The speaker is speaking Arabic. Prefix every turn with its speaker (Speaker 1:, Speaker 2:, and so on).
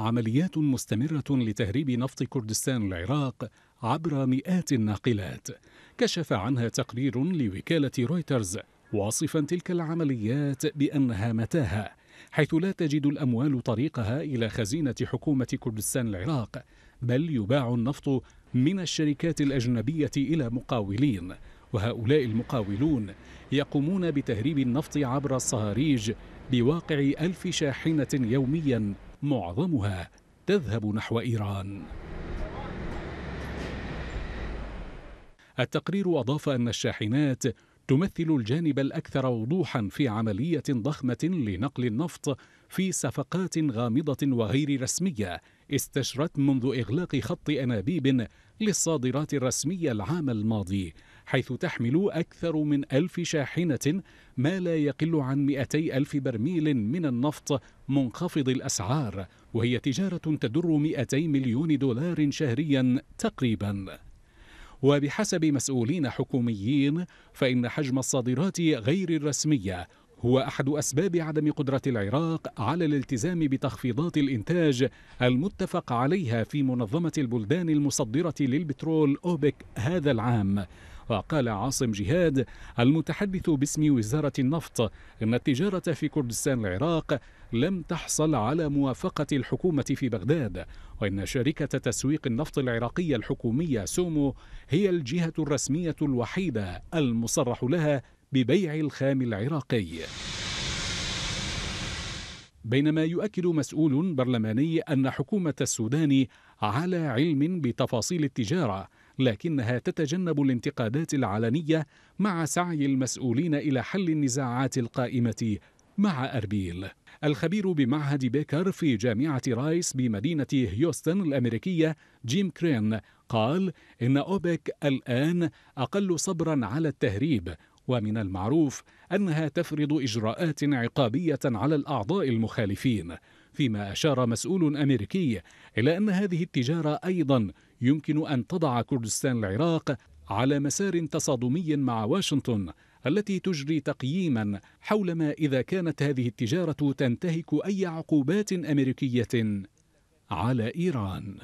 Speaker 1: عمليات مستمرة لتهريب نفط كردستان العراق عبر مئات الناقلات كشف عنها تقرير لوكالة رويترز واصفا تلك العمليات بأنها متاهة حيث لا تجد الأموال طريقها إلى خزينة حكومة كردستان العراق بل يباع النفط من الشركات الأجنبية إلى مقاولين وهؤلاء المقاولون يقومون بتهريب النفط عبر الصهاريج بواقع ألف شاحنة يوميا معظمها تذهب نحو إيران التقرير أضاف أن الشاحنات تمثل الجانب الأكثر وضوحا في عملية ضخمة لنقل النفط في صفقات غامضة وغير رسمية استشرت منذ إغلاق خط أنابيب للصادرات الرسمية العام الماضي حيث تحمل أكثر من ألف شاحنة ما لا يقل عن 200 ألف برميل من النفط منخفض الأسعار وهي تجارة تدر 200 مليون دولار شهريا تقريباً وبحسب مسؤولين حكوميين فإن حجم الصادرات غير الرسمية هو أحد أسباب عدم قدرة العراق على الالتزام بتخفيضات الإنتاج المتفق عليها في منظمة البلدان المصدرة للبترول أوبك هذا العام وقال عاصم جهاد المتحدث باسم وزارة النفط إن التجارة في كردستان العراق لم تحصل على موافقة الحكومة في بغداد وإن شركة تسويق النفط العراقية الحكومية سومو هي الجهة الرسمية الوحيدة المصرح لها ببيع الخام العراقي بينما يؤكد مسؤول برلماني أن حكومة السودان على علم بتفاصيل التجارة لكنها تتجنب الانتقادات العلنية مع سعي المسؤولين إلى حل النزاعات القائمة مع أربيل الخبير بمعهد بيكر في جامعة رايس بمدينة هيوستن الأمريكية جيم كرين قال إن أوبك الآن أقل صبرا على التهريب ومن المعروف أنها تفرض إجراءات عقابية على الأعضاء المخالفين فيما أشار مسؤول أمريكي إلى أن هذه التجارة أيضا يمكن أن تضع كردستان العراق على مسار تصادمي مع واشنطن التي تجري تقييما حول ما إذا كانت هذه التجارة تنتهك أي عقوبات أمريكية على إيران